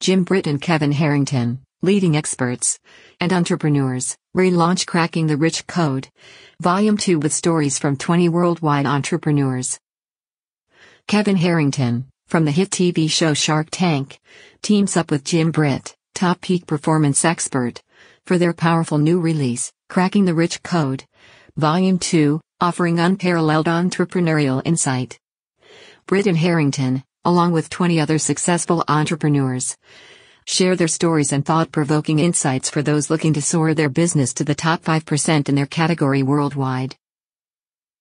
Jim Britt and Kevin Harrington, leading experts and entrepreneurs, relaunch Cracking the Rich Code, Volume 2 with stories from 20 worldwide entrepreneurs. Kevin Harrington, from the hit TV show Shark Tank, teams up with Jim Britt, top peak performance expert, for their powerful new release, Cracking the Rich Code, Volume 2, offering unparalleled entrepreneurial insight. Britt and Harrington along with 20 other successful entrepreneurs. Share their stories and thought provoking insights for those looking to soar their business to the top 5% in their category worldwide.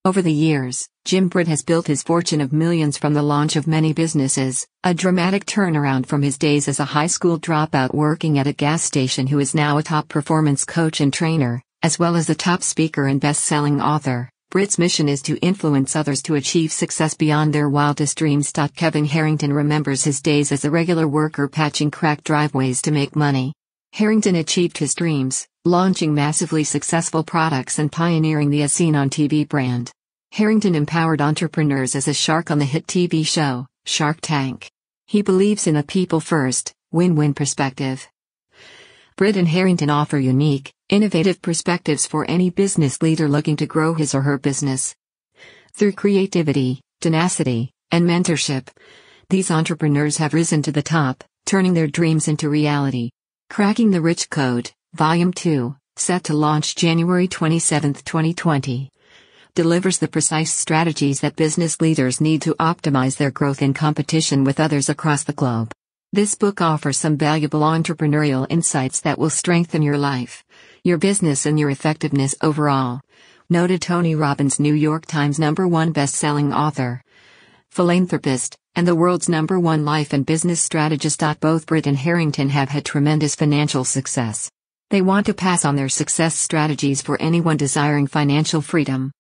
Over the years, Jim Britt has built his fortune of millions from the launch of many businesses, a dramatic turnaround from his days as a high school dropout working at a gas station who is now a top performance coach and trainer, as well as a top speaker and best-selling author. Brit's mission is to influence others to achieve success beyond their wildest dreams. Kevin Harrington remembers his days as a regular worker patching cracked driveways to make money. Harrington achieved his dreams, launching massively successful products and pioneering the As Seen on TV brand. Harrington empowered entrepreneurs as a shark on the hit TV show, Shark Tank. He believes in a people first, win win perspective. Brit and Harrington offer unique, Innovative perspectives for any business leader looking to grow his or her business. Through creativity, tenacity, and mentorship, these entrepreneurs have risen to the top, turning their dreams into reality. Cracking the Rich Code, Volume 2, set to launch January 27, 2020, delivers the precise strategies that business leaders need to optimize their growth in competition with others across the globe. This book offers some valuable entrepreneurial insights that will strengthen your life your business and your effectiveness overall. Noted Tony Robbins, New York Times number one best-selling author, philanthropist, and the world's number one life and business strategist. Both Britt and Harrington have had tremendous financial success. They want to pass on their success strategies for anyone desiring financial freedom.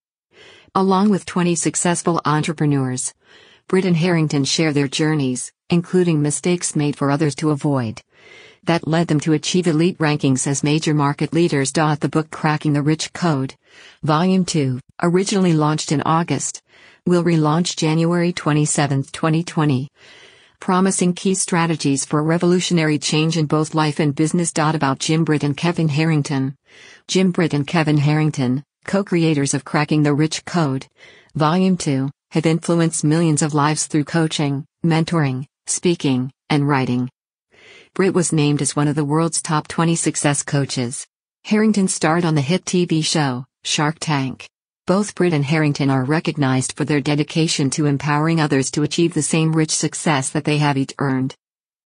Along with 20 successful entrepreneurs, Britt and Harrington share their journeys, including mistakes made for others to avoid that led them to achieve elite rankings as major market leaders. The book Cracking the Rich Code, Volume 2, originally launched in August, will relaunch January 27, 2020 promising key strategies for revolutionary change in both life and business. About Jim Britt and Kevin Harrington. Jim Britt and Kevin Harrington, co creators of Cracking the Rich Code, Volume 2, have influenced millions of lives through coaching, mentoring, speaking, and writing. Britt was named as one of the world's top 20 success coaches. Harrington starred on the hit TV show, Shark Tank. Both Britt and Harrington are recognized for their dedication to empowering others to achieve the same rich success that they have each earned.